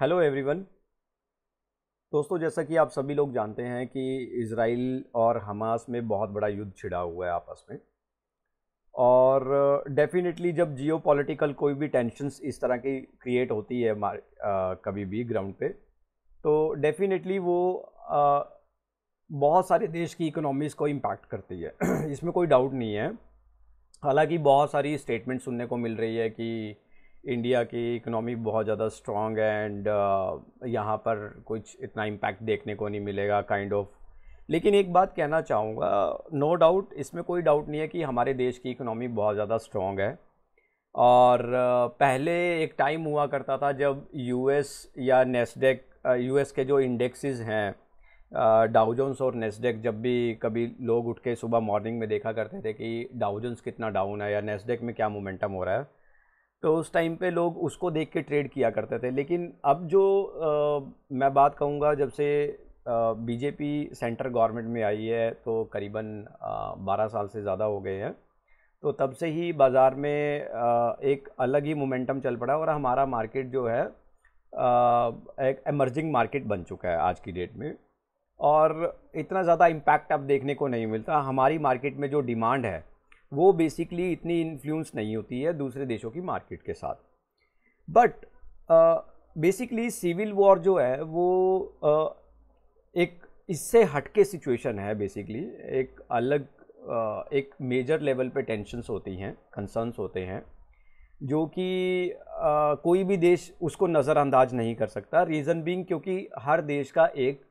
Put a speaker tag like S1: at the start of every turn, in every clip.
S1: Hello everyone दोस्तों जैसा कि आप सभी लोग जानते हैं कि इसराइल और हमास में बहुत बड़ा युद्ध छिड़ा हुआ है आपस में और डेफिनेटली जब जियो कोई भी टेंशन्स इस तरह की क्रिएट होती है आ, कभी भी ग्राउंड पे तो डेफिनेटली वो आ, बहुत सारे देश की इकोनॉमीज़ को इम्पैक्ट करती है इसमें कोई डाउट नहीं है हालांकि बहुत सारी स्टेटमेंट सुनने को मिल रही है कि इंडिया की इकनॉमी बहुत ज़्यादा स्ट्रॉन्ग एंड uh, यहाँ पर कुछ इतना इम्पैक्ट देखने को नहीं मिलेगा काइंड ऑफ लेकिन एक बात कहना चाहूँगा नो डाउट इसमें कोई डाउट नहीं है कि हमारे देश की इकनॉमी बहुत ज़्यादा स्ट्रॉन्ग है और uh, पहले एक टाइम हुआ करता था जब यूएस या नेस्डेक यूएस uh, के जो इंडेक्सेस हैं डाउजोन्स और नेस्डेक जब भी कभी लोग उठ के सुबह मॉर्निंग में देखा करते थे कि डाउजोन्स कितना डाउन है या नेस्डेक में क्या मोमेंटम हो रहा है तो उस टाइम पे लोग उसको देख के ट्रेड किया करते थे लेकिन अब जो आ, मैं बात कहूँगा जब से बीजेपी सेंटर गवर्नमेंट में आई है तो करीबन बारह साल से ज़्यादा हो गए हैं तो तब से ही बाज़ार में आ, एक अलग ही मोमेंटम चल पड़ा और हमारा मार्केट जो है आ, एक एमर्जिंग मार्केट बन चुका है आज की डेट में और इतना ज़्यादा इम्पैक्ट अब देखने को नहीं मिलता हमारी मार्केट में जो डिमांड है वो बेसिकली इतनी इन्फ्लुएंस नहीं होती है दूसरे देशों की मार्केट के साथ बट बेसिकली सिविल वॉर जो है वो uh, एक इससे हटके सिचुएशन है बेसिकली एक अलग uh, एक मेजर लेवल पे टेंशन्स होती हैं कंसर्न्स होते हैं जो कि uh, कोई भी देश उसको नज़रअंदाज नहीं कर सकता रीज़न बींग क्योंकि हर देश का एक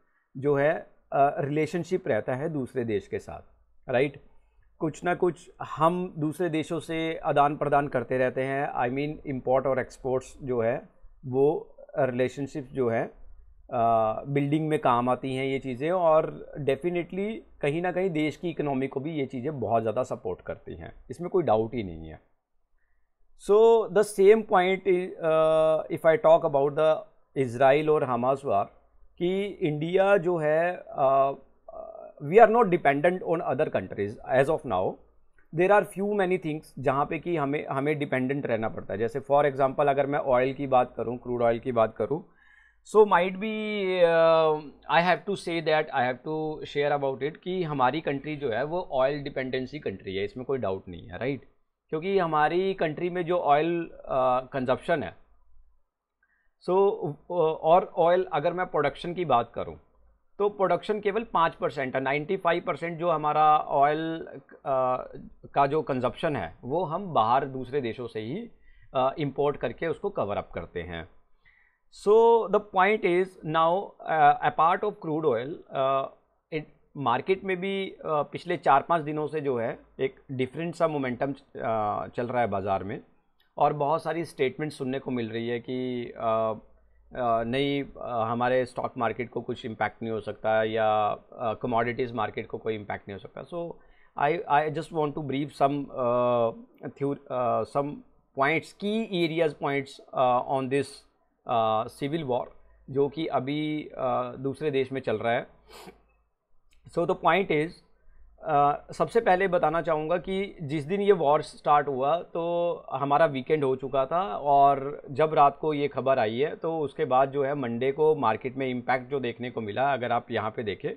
S1: जो है रिलेशनशिप रहता है दूसरे देश के साथ राइट right? कुछ ना कुछ हम दूसरे देशों से आदान प्रदान करते रहते हैं आई मीन इम्पोर्ट और एक्सपोर्ट्स जो है वो रिलेशनशिप जो है बिल्डिंग में काम आती हैं ये चीज़ें और डेफिनेटली कहीं ना कहीं देश की इकनॉमी को भी ये चीज़ें बहुत ज़्यादा सपोर्ट करती हैं इसमें कोई डाउट ही नहीं है so the same point if I talk about the Israel और हमास वार कि इंडिया जो है uh, we are not dependent on other countries as of now there are few many things जहाँ पे कि हमें हमें डिपेंडेंट रहना पड़ता है जैसे फॉर एग्जाम्पल अगर मैं ऑयल की बात करूँ क्रूड ऑयल की बात करूँ so might be I have to say that I have to share about it कि हमारी कंट्री जो है वो ऑयल डिपेंडेंसी कंट्री है इसमें कोई डाउट नहीं है राइट right? क्योंकि हमारी कंट्री में जो ऑयल कंजप्शन uh, है सो so, uh, और ऑयल अगर मैं प्रोडक्शन की बात करूँ तो प्रोडक्शन केवल पाँच परसेंट है नाइन्टी फाइव परसेंट जो हमारा ऑयल का जो कंजप्शन है वो हम बाहर दूसरे देशों से ही इम्पोर्ट करके उसको कवर अप करते हैं so the point is now a part of crude oil market में भी पिछले चार पाँच दिनों से जो है एक डिफरेंट सा मोमेंटम चल रहा है बाज़ार में और बहुत सारी स्टेटमेंट सुनने को मिल रही है कि uh, नहीं हमारे स्टॉक मार्केट को कुछ इम्पैक्ट नहीं हो सकता या कमोडिटीज़ मार्केट को कोई इम्पैक्ट नहीं हो सकता so I I just want to brief some some points की areas points on this civil war जो कि अभी uh, दूसरे देश में चल रहा है सो द पॉइंट इज़ सबसे पहले बताना चाहूँगा कि जिस दिन ये वॉर स्टार्ट हुआ तो हमारा वीकेंड हो चुका था और जब रात को ये खबर आई है तो उसके बाद जो है मंडे को मार्केट में इम्पैक्ट जो देखने को मिला अगर आप यहाँ पे देखें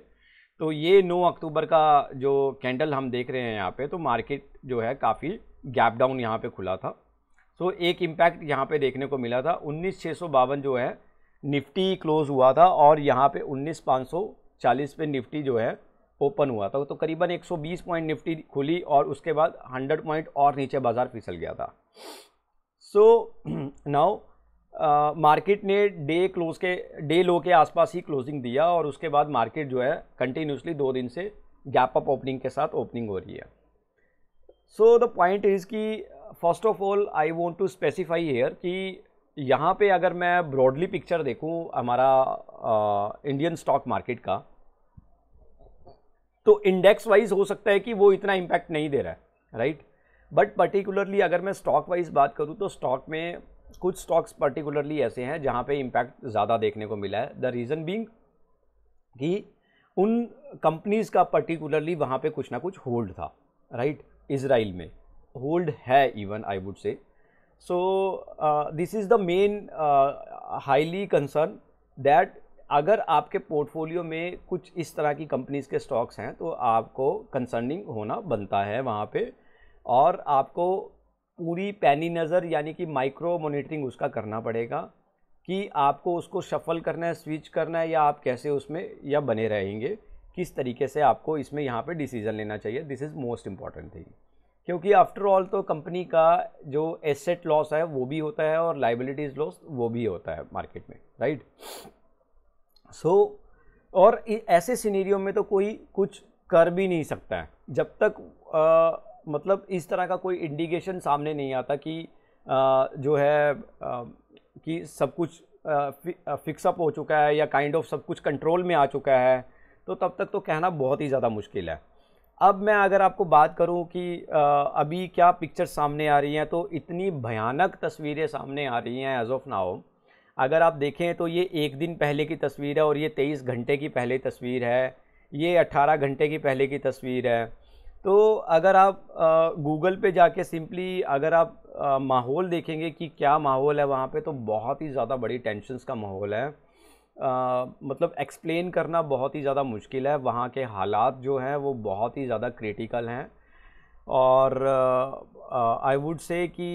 S1: तो ये 9 अक्टूबर का जो कैंडल हम देख रहे हैं यहाँ पे तो मार्केट जो है काफ़ी गैप डाउन यहाँ पर खुला था सो तो एक इम्पैक्ट यहाँ पर देखने को मिला था उन्नीस जो है निफ्टी क्लोज़ हुआ था और यहाँ पर उन्नीस पे निफ्टी जो है ओपन हुआ था तो करीबन 120 पॉइंट निफ्टी खुली और उसके बाद 100 पॉइंट और नीचे बाज़ार फिसल गया था सो नाउ मार्केट ने डे क्लोज के डे लो के आसपास ही क्लोजिंग दिया और उसके बाद मार्केट जो है कंटिन्यूसली दो दिन से गैप अप ओपनिंग के साथ ओपनिंग हो रही है सो द पॉइंट इज़ कि first of all I want to specify here कि यहाँ पे अगर मैं ब्रॉडली पिक्चर देखूँ हमारा इंडियन स्टॉक मार्केट का तो इंडेक्स वाइज हो सकता है कि वो इतना इम्पैक्ट नहीं दे रहा है राइट बट पर्टिकुलरली अगर मैं स्टॉक वाइज बात करूँ तो स्टॉक में कुछ स्टॉक्स पर्टिकुलरली ऐसे हैं जहाँ पे इम्पैक्ट ज़्यादा देखने को मिला है द रीज़न बींग कि उन कंपनीज़ का पर्टिकुलरली वहाँ पे कुछ ना कुछ होल्ड था राइट इसराइल में होल्ड है even I would say so this is the main highly concern that अगर आपके पोर्टफोलियो में कुछ इस तरह की कंपनीज़ के स्टॉक्स हैं तो आपको कंसर्निंग होना बनता है वहाँ पे और आपको पूरी पैनी नज़र यानी कि माइक्रो मोनिटरिंग उसका करना पड़ेगा कि आपको उसको शफल करना है स्विच करना है या आप कैसे उसमें या बने रहेंगे किस तरीके से आपको इसमें यहाँ पे डिसीज़न लेना चाहिए this is most important thing क्योंकि आफ्टर ऑल तो कंपनी का जो एसेट लॉस है वो भी होता है और लाइबिलिटीज़ लॉस वो भी होता है मार्केट में राइट right? सो so, और ऐसे सीनेरियो में तो कोई कुछ कर भी नहीं सकता है जब तक आ, मतलब इस तरह का कोई इंडिकेशन सामने नहीं आता कि आ, जो है आ, कि सब कुछ फिक्सअप हो चुका है या काइंड kind ऑफ of सब कुछ कंट्रोल में आ चुका है तो तब तक तो कहना बहुत ही ज़्यादा मुश्किल है अब मैं अगर आपको बात करूं कि अभी क्या पिक्चर सामने आ रही हैं तो इतनी भयानक तस्वीरें सामने आ रही हैं एज ऑफ नाउ अगर आप देखें तो ये एक दिन पहले की तस्वीर है और ये तेईस घंटे की पहले तस्वीर है ये अट्ठारह घंटे की पहले की तस्वीर है तो अगर आप गूगल पे जाके सिंपली अगर आप माहौल देखेंगे कि क्या माहौल है वहाँ पे तो बहुत ही ज़्यादा बड़ी टेंशन का माहौल है आ, मतलब एक्सप्लेन करना बहुत ही ज़्यादा मुश्किल है वहाँ के हालात जो हैं वो बहुत ही ज़्यादा क्रिटिकल हैं और आई वुड से कि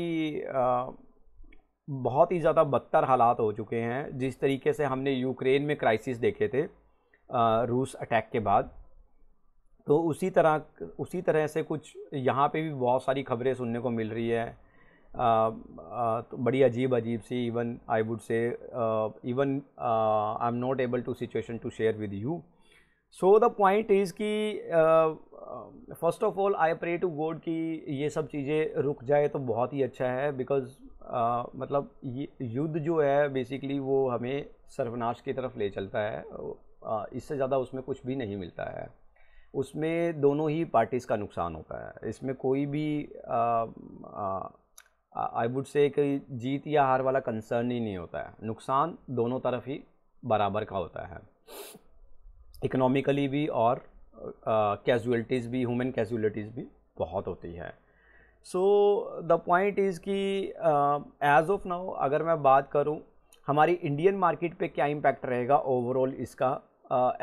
S1: बहुत ही ज़्यादा बदतर हालात हो चुके हैं जिस तरीके से हमने यूक्रेन में क्राइसिस देखे थे रूस अटैक के बाद तो उसी तरह उसी तरह से कुछ यहाँ पे भी बहुत सारी खबरें सुनने को मिल रही है आ, आ, तो बड़ी अजीब अजीब सी even I would say even I am not able to situation to share with you so the point is कि first of all I pray to God कि ये सब चीज़ें रुक जाए तो बहुत ही अच्छा है बिकॉज uh, मतलब ये युद्ध जो है बेसिकली वो हमें सर्वनाश की तरफ ले चलता है uh, इससे ज़्यादा उसमें कुछ भी नहीं मिलता है उसमें दोनों ही पार्टीज़ का नुकसान होता है इसमें कोई भी आई वुड से कि जीत या हार वाला कंसर्न ही नहीं होता है नुकसान दोनों तरफ ही बराबर का होता है इकोनॉमिकली भी और कैजुअलिटीज़ भी ह्यूमन कैजुअलिटीज़ भी बहुत होती है सो द पॉइंट इज़ कि एज ऑफ नाउ अगर मैं बात करूँ हमारी इंडियन मार्केट पे क्या इम्पैक्ट रहेगा ओवरऑल इसका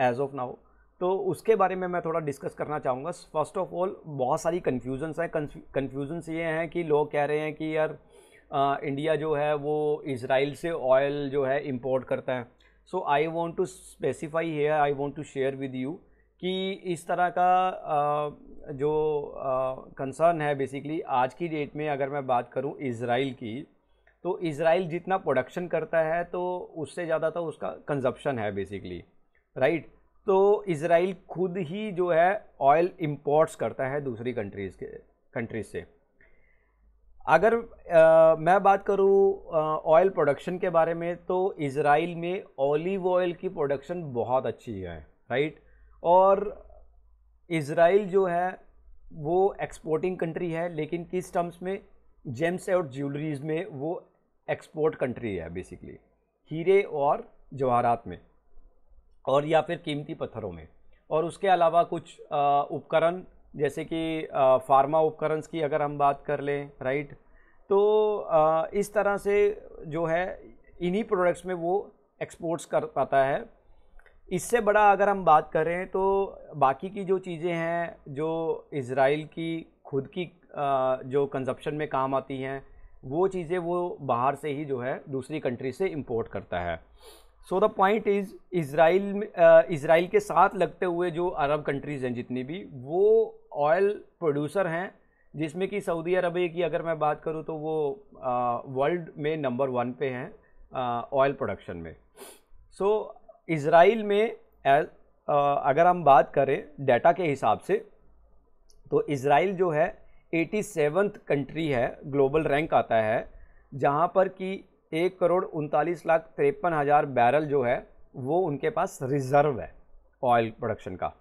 S1: एज ऑफ नाउ तो उसके बारे में मैं थोड़ा डिस्कस करना चाहूँगा फर्स्ट ऑफ ऑल बहुत सारी कन्फ्यूजन्स हैं कन्फ्यूजन्स ये हैं कि लोग कह रहे हैं कि यार आ, इंडिया जो है वो इसराइल से ऑयल जो है इम्पोर्ट करता है so I want to specify here I want to share with you कि इस तरह का जो कंसर्न है बेसिकली आज की डेट में अगर मैं बात करूँ इसराइल की तो इसराइल जितना प्रोडक्शन करता है तो उससे ज़्यादा तो उसका कंजप्शन है बेसिकली राइट right? तो इसराइल खुद ही जो है ऑयल इम्पोर्ट्स करता है दूसरी कंट्रीज़ के कंट्रीज़ से अगर आ, मैं बात करूँ ऑयल प्रोडक्शन के बारे में तो इसराइल में ऑलिव ऑयल की प्रोडक्शन बहुत अच्छी है राइट और इसराइल जो है वो एक्सपोर्टिंग कंट्री है लेकिन किस टर्म्स में जेम्स और ज्वेलरीज में वो एक्सपोर्ट कंट्री है बेसिकली हीरे और जवाहरात में और या फिर कीमती पत्थरों में और उसके अलावा कुछ उपकरण जैसे कि फार्मा उपकरण की अगर हम बात कर लें राइट तो इस तरह से जो है इन्हीं प्रोडक्ट्स में वो एक्सपोर्ट्स कर पाता है इससे बड़ा अगर हम बात करें तो बाकी की जो चीज़ें हैं जो इसराइल की खुद की जो कंजप्शन में काम आती हैं वो चीज़ें वो बाहर से ही जो है दूसरी कंट्री से इंपोर्ट करता है so the point is Israel Israel के साथ लगते हुए जो अरब कंट्रीज़ हैं जितनी भी वो ऑयल प्रोड्यूसर हैं जिसमें कि सऊदी अरबिया की अगर मैं बात करूँ तो वो वर्ल्ड uh, में नंबर वन पे हैं ऑयल uh, प्रोडक्शन में सो so, इसराइल में uh, अगर हम बात करें डाटा के हिसाब से तो इसराइल जो है एटी सेवन्थ कंट्री है ग्लोबल रैंक आता है जहाँ पर कि एक करोड़ उनतालीस लाख तिरपन हज़ार बैरल जो है वो उनके पास रिज़र्व है ऑयल प्रोडक्शन का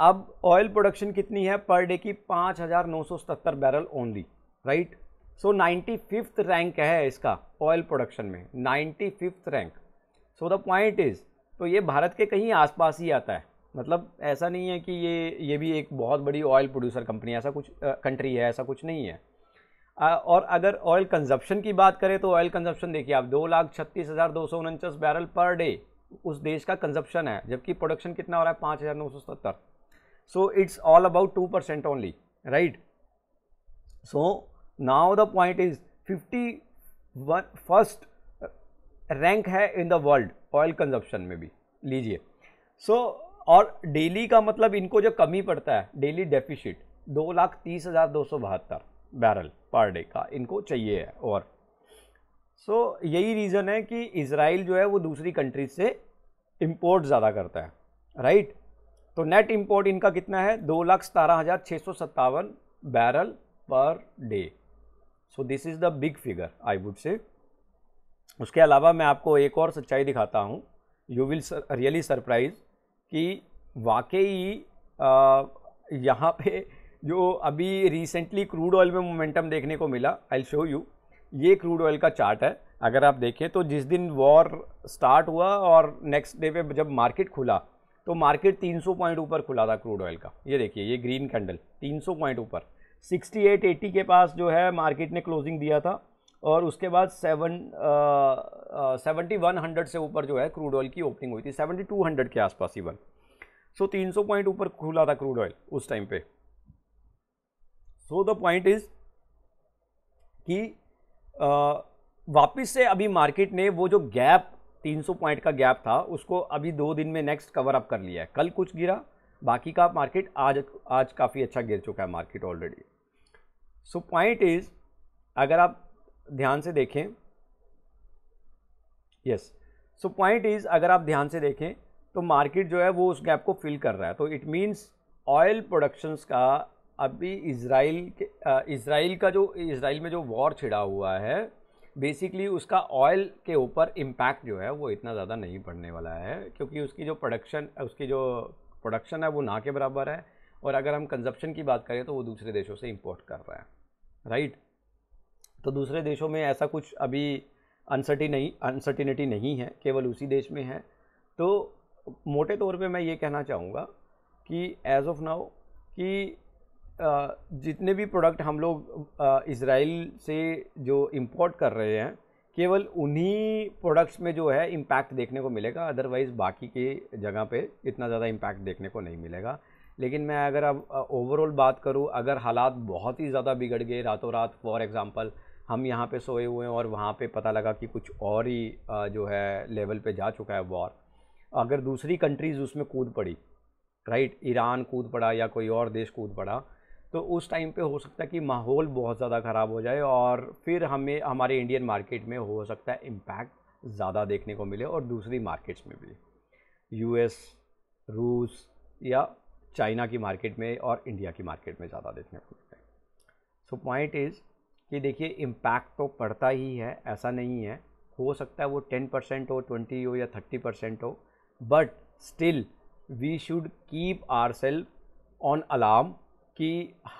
S1: अब ऑयल प्रोडक्शन कितनी है पर डे की पाँच हज़ार नौ सौ सतहत्तर barrel only right so ninety fifth rank है इसका ऑयल प्रोडक्शन में ninety fifth rank so the point is तो ये भारत के कहीं आसपास ही आता है मतलब ऐसा नहीं है कि ये ये भी एक बहुत बड़ी ऑयल प्रोड्यूसर कंपनी ऐसा कुछ कंट्री है ऐसा कुछ नहीं है और अगर ऑयल कंजप्शन की बात करें तो ऑयल कंजप्शन देखिए आप दो लाख छत्तीस हज़ार दो सौ उनचास बैरल पर डे उस देश का कंजप्शन है जबकि प्रोडक्शन कितना हो रहा है पाँच हज़ार नौ सौ सत्तर so it's all about two percent only right so now the point is fifty one first rank है in the world oil consumption में भी लीजिए सो so, और डेली का मतलब इनको जो कमी पड़ता है डेली डेफिशिट दो लाख तीस हज़ार दो सौ बहत्तर बैरल पर डे का इनको चाहिए है और सो so, यही रीज़न है कि इसराइल जो है वो दूसरी कंट्रीज से इम्पोर्ट ज़्यादा करता है राइट right? तो नेट इम्पोर्ट इनका कितना है दो लाख सतारह हज़ार छः सौ सत्तावन barrel per day so this is the big figure I would say उसके अलावा मैं आपको एक और सच्चाई दिखाता हूँ यू विल रियली सरप्राइज कि वाकई यहाँ पे जो अभी रिसेंटली क्रूड ऑयल में मोमेंटम देखने को मिला आई शो यू ये क्रूड ऑयल का चार्ट है अगर आप देखें तो जिस दिन वॉर स्टार्ट हुआ और नेक्स्ट डे पे जब मार्केट खुला तो मार्केट 300 पॉइंट ऊपर खुला था क्रूड ऑयल का ये देखिए ये ग्रीन कैंडल 300 पॉइंट ऊपर 6880 के पास जो है मार्केट ने क्लोजिंग दिया था और उसके बाद सेवन सेवेंटी वन हंड्रेड से ऊपर जो है क्रूड ऑयल की ओपनिंग हुई थी सेवेंटी टू हंड्रेड के आसपास इवन सो तीन पॉइंट ऊपर खुला था क्रूड ऑयल उस टाइम पर सो द पॉइंट इज कि वापस से अभी मार्केट ने वो जो गैप 300 पॉइंट का गैप था उसको अभी दो दिन में नेक्स्ट कवर अप कर लिया है कल कुछ गिरा बाकी का मार्केट आज आज काफ़ी अच्छा गिर चुका है market already so point is अगर आप ध्यान से देखें यस सो पॉइंट इज अगर आप ध्यान से देखें तो मार्केट जो है वो उस गैप को फिल कर रहा है तो इट मीन्स ऑयल प्रोडक्शंस का अभी इसराइल के इसराइल का जो इसराइल में जो वॉर छिड़ा हुआ है बेसिकली उसका ऑयल के ऊपर इम्पैक्ट जो है वो इतना ज़्यादा नहीं पड़ने वाला है क्योंकि उसकी जो प्रोडक्शन उसकी जो प्रोडक्शन है वो ना के बराबर है और अगर हम कंजप्शन की बात करें तो वो दूसरे देशों से इम्पोर्ट कर रहा है राइट तो दूसरे देशों में ऐसा कुछ अभी अनसर्टी नहीं अनसर्टिनिटी नहीं है केवल उसी देश में है तो मोटे तौर पे मैं ये कहना चाहूँगा कि एज ऑफ नाउ कि जितने भी प्रोडक्ट हम लोग इसराइल से जो इम्पोर्ट कर रहे हैं केवल उन्हीं प्रोडक्ट्स में जो है इम्पैक्ट देखने को मिलेगा अदरवाइज़ बाकी के जगह पे इतना ज़्यादा इम्पैक्ट देखने को नहीं मिलेगा लेकिन मैं अगर अब ओवरऑल बात करूँ अगर हालात बहुत ही ज़्यादा बिगड़ गए रातों रात फॉर एग्ज़ाम्पल हम यहाँ पे सोए हुए हैं और वहाँ पे पता लगा कि कुछ और ही जो है लेवल पे जा चुका है वॉर अगर दूसरी कंट्रीज़ उसमें कूद पड़ी राइट ईरान कूद पड़ा या कोई और देश कूद पड़ा तो उस टाइम पे हो सकता है कि माहौल बहुत ज़्यादा ख़राब हो जाए और फिर हमें हमारे इंडियन मार्केट में हो सकता है इम्पैक्ट ज़्यादा देखने को मिले और दूसरी मार्केट्स में भी यूएस रूस या चाइना की मार्केट में और इंडिया की मार्केट में ज़्यादा देखने को मिलता है सो पॉइंट इज़ कि देखिए इम्पैक्ट तो पड़ता ही है ऐसा नहीं है हो सकता है वो टेन परसेंट हो ट्वेंटी हो या थर्टी परसेंट हो but still we should keep our self on alarm कि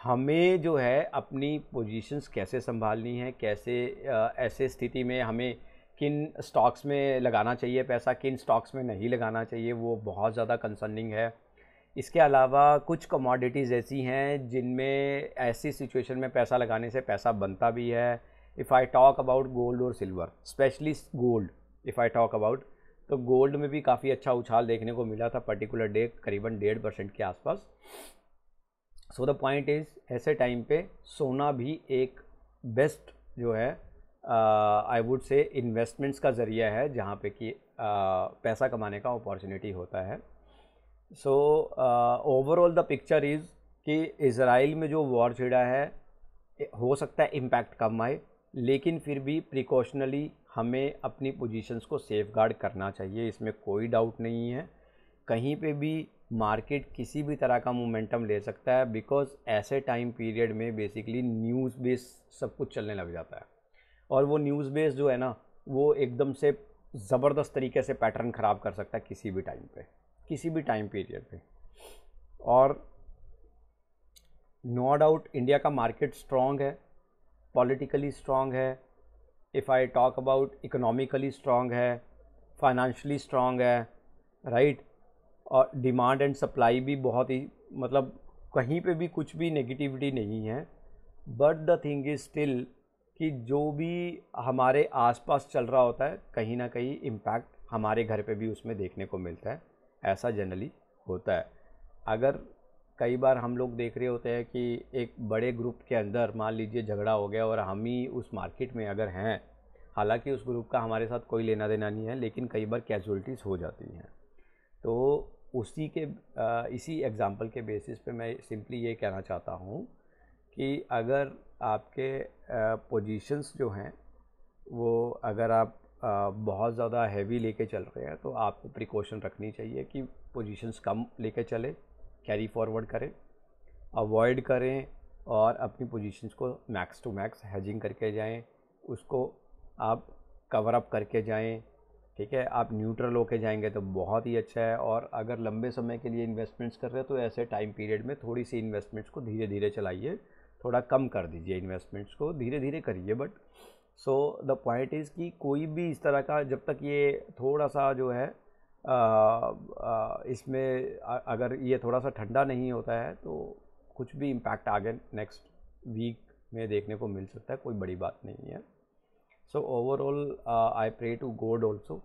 S1: हमें जो है अपनी पोजीशंस कैसे संभालनी है कैसे ऐसे स्थिति में हमें किन स्टॉक्स में लगाना चाहिए पैसा किन स्टॉक्स में नहीं लगाना चाहिए वो बहुत ज़्यादा कंसर्निंग है इसके अलावा कुछ कमोडिटीज़ ऐसी हैं जिनमें ऐसी सिचुएशन में पैसा लगाने से पैसा बनता भी है if I talk about gold और silver specially gold if I talk about तो गोल्ड में भी काफ़ी अच्छा उछाल देखने को मिला था पर्टिकुलर डे करीबन डेढ़ परसेंट के आसपास सो द पॉइंट इज़ ऐसे टाइम पे सोना भी एक बेस्ट जो है आई वुड से इन्वेस्टमेंट्स का ज़रिया है जहाँ पे कि uh, पैसा कमाने का अपॉर्चुनिटी होता है so overall the picture is कि इसराइल में जो वॉर छिड़ा है हो सकता है इम्पैक्ट कम आए लेकिन फिर भी प्रिकॉशनली हमें अपनी पोजीशंस को सेफ गार्ड करना चाहिए इसमें कोई डाउट नहीं है कहीं पे भी मार्केट किसी भी तरह का मोमेंटम ले सकता है बिकॉज ऐसे टाइम पीरियड में बेसिकली न्यूज़ बेस सब कुछ चलने लग जाता है और वो न्यूज़ बेस जो है ना वो एकदम से ज़बरदस्त तरीके से पैटर्न ख़राब कर सकता है किसी भी टाइम पे किसी भी टाइम पीरियड पे और नो डाउट इंडिया का मार्केट स्ट्रॉन्ग है पॉलिटिकली स्ट्रॉन्ग है if I talk about economically strong है फाइनेंशली स्ट्रॉन्ग है राइट right? और डिमांड एंड सप्लाई भी बहुत ही मतलब कहीं पे भी कुछ भी नेगेटिविटी नहीं है but the thing is still कि जो भी हमारे आसपास चल रहा होता है कहीं ना कहीं इम्पैक्ट हमारे घर पे भी उसमें देखने को मिलता है ऐसा जनरली होता है अगर कई बार हम लोग देख रहे होते हैं कि एक बड़े ग्रुप के अंदर मान लीजिए झगड़ा हो गया और हम ही उस मार्केट में अगर हैं हालांकि उस ग्रुप का हमारे साथ कोई लेना देना नहीं है लेकिन कई बार कैजुअलिटीज़ हो जाती हैं तो उसी के इसी एग्ज़ाम्पल के बेसिस पे मैं सिंपली ये कहना चाहता हूँ कि अगर आपके पोजीशंस जो हैं वो अगर आप बहुत ज़्यादा हैवी लेके चल रहे हैं तो आपको प्रिकॉशन रखनी चाहिए कि पोजीशंस कम लेके चले कैरी फॉरवर्ड करें अवॉइड करें और अपनी पोजीशंस को मैक्स टू मैक्स हैजिंग करके जाएं उसको आप कवर अप करके जाएं ठीक है आप न्यूट्रल होके जाएंगे तो बहुत ही अच्छा है और अगर लंबे समय के लिए इन्वेस्टमेंट्स कर रहे हैं तो ऐसे टाइम पीरियड में थोड़ी सी इन्वेस्टमेंट्स को धीरे धीरे चलाइए थोड़ा कम कर दीजिए इन्वेस्टमेंट्स को धीरे धीरे करिए but so the point is कि कोई भी इस तरह का जब तक ये थोड़ा सा जो है आ, आ, इसमें अगर ये थोड़ा सा ठंडा नहीं होता है तो कुछ भी इम्पैक्ट आगे नेक्स्ट वीक में देखने को मिल सकता है कोई बड़ी बात नहीं है so overall I pray to God also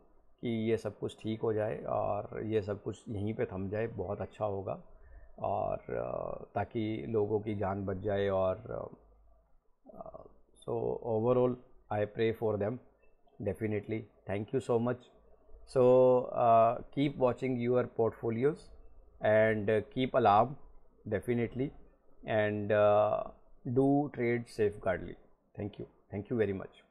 S1: कि ये सब कुछ ठीक हो जाए और ये सब कुछ यहीं पे थम जाए बहुत अच्छा होगा और uh, ताकि लोगों की जान बच जाए और so overall I pray for them definitely thank you so much so keep watching your portfolios and keep keep definitely and do trade safe guardedly thank you thank you very much